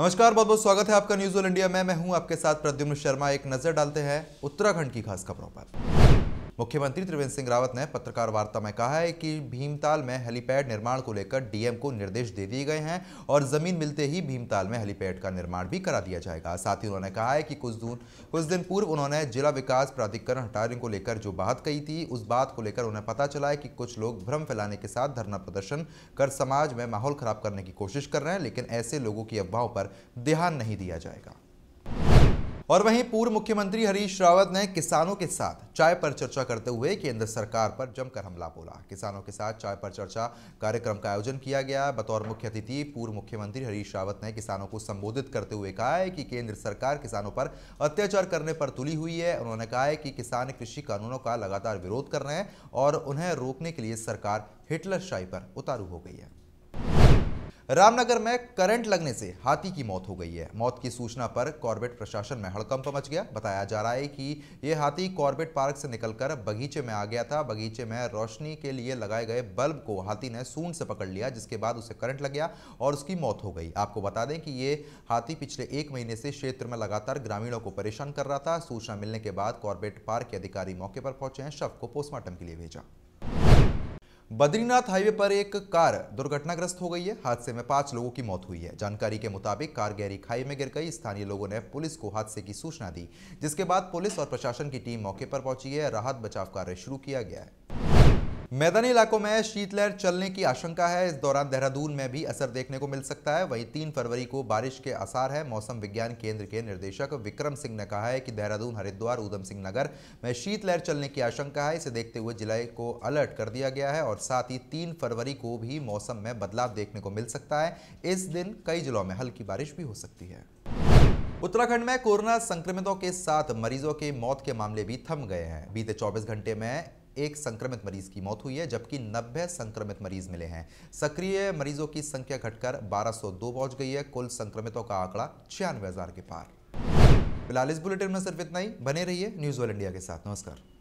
नमस्कार बहुत बहुत स्वागत है आपका न्यूज ऑल इंडिया में मैं हूं आपके साथ प्रद्युम्न शर्मा एक नजर डालते हैं उत्तराखंड की खास खबरों पर मुख्यमंत्री त्रिवेंद्र सिंह रावत ने पत्रकार वार्ता में कहा है कि भीमताल में हेलीपैड निर्माण को लेकर डीएम को निर्देश दे दिए गए हैं और जमीन मिलते ही भीमताल में हेलीपैड का निर्माण भी करा दिया जाएगा साथ ही उन्होंने कहा है कि कुछ दूर कुछ दिन पूर्व उन्होंने जिला विकास प्राधिकरण हटाने को लेकर जो बात कही थी उस बात को लेकर उन्हें पता चला है कि कुछ लोग भ्रम फैलाने के साथ धरना प्रदर्शन कर समाज में माहौल खराब करने की कोशिश कर रहे हैं लेकिन ऐसे लोगों की अफवाहों पर ध्यान नहीं दिया जाएगा और वहीं पूर्व मुख्यमंत्री हरीश रावत ने किसानों के साथ चाय पर चर्चा करते हुए केंद्र सरकार पर जमकर हमला बोला किसानों के साथ चाय पर चर्चा कार्यक्रम का आयोजन किया गया बतौर मुख्य अतिथि पूर्व मुख्यमंत्री हरीश रावत ने किसानों को संबोधित करते हुए कहा है कि केंद्र सरकार किसानों पर अत्याचार करने पर तुली हुई है उन्होंने कहा है कि किसान कृषि कानूनों का लगातार विरोध कर रहे हैं और उन्हें रोकने के लिए सरकार हिटलर शाही पर उतारू हो गई है रामनगर में करंट लगने से हाथी की मौत हो गई है मौत की सूचना पर कॉर्बेट प्रशासन में हड़कंप मच गया बताया जा रहा है कि यह हाथी कॉर्बेट पार्क से निकलकर बगीचे में आ गया था बगीचे में रोशनी के लिए लगाए गए बल्ब को हाथी ने सूंड से पकड़ लिया जिसके बाद उसे करंट लग गया और उसकी मौत हो गई आपको बता दें कि ये हाथी पिछले एक महीने से क्षेत्र में लगातार ग्रामीणों को परेशान कर रहा था सूचना मिलने के बाद कॉर्बेट पार्क के अधिकारी मौके पर पहुंचे हैं शव को पोस्टमार्टम के लिए भेजा बद्रीनाथ हाईवे पर एक कार दुर्घटनाग्रस्त हो गई है हादसे में पांच लोगों की मौत हुई है जानकारी के मुताबिक कार गहरी खाई में गिर गई स्थानीय लोगों ने पुलिस को हादसे की सूचना दी जिसके बाद पुलिस और प्रशासन की टीम मौके पर पहुंची है राहत बचाव कार्य शुरू किया गया है मैदानी इलाकों में शीतलहर चलने की आशंका है इस दौरान देहरादून में भी असर देखने को मिल सकता है वहीं तीन फरवरी को बारिश के आसार है मौसम विज्ञान केंद्र के निर्देशक विक्रम सिंह ने कहा है कि देहरादून हरिद्वार ऊधम सिंह नगर में शीतलहर चलने की आशंका है इसे देखते हुए जिले को अलर्ट कर दिया गया है और साथ ही तीन फरवरी को भी मौसम में बदलाव देखने को मिल सकता है इस दिन कई जिलों में हल्की बारिश भी हो सकती है उत्तराखंड में कोरोना संक्रमितों के साथ मरीजों के मौत के मामले भी थम गए हैं बीते 24 घंटे में एक संक्रमित मरीज की मौत हुई है जबकि 90 संक्रमित मरीज मिले हैं सक्रिय मरीजों की संख्या घटकर 1202 पहुंच गई है कुल संक्रमितों का आंकड़ा छियानवे के पार फिलहाल इस बुलेटिन में सिर्फ इतना ही बने रहिए न्यूज वर्ल्ड इंडिया के साथ नमस्कार